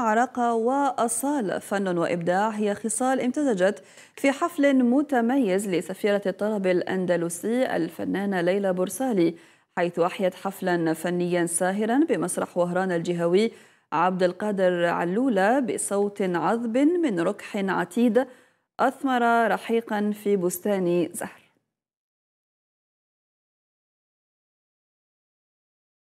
عراقة وأصالة فن وإبداع هي خصال امتزجت في حفل متميز لسفيرة الطرب الأندلسي الفنانة ليلى بورسالي حيث أحيت حفلا فنيا ساهرا بمسرح وهران الجهوي عبد القادر علولة بصوت عذب من ركح عتيد أثمر رحيقا في بستان زهر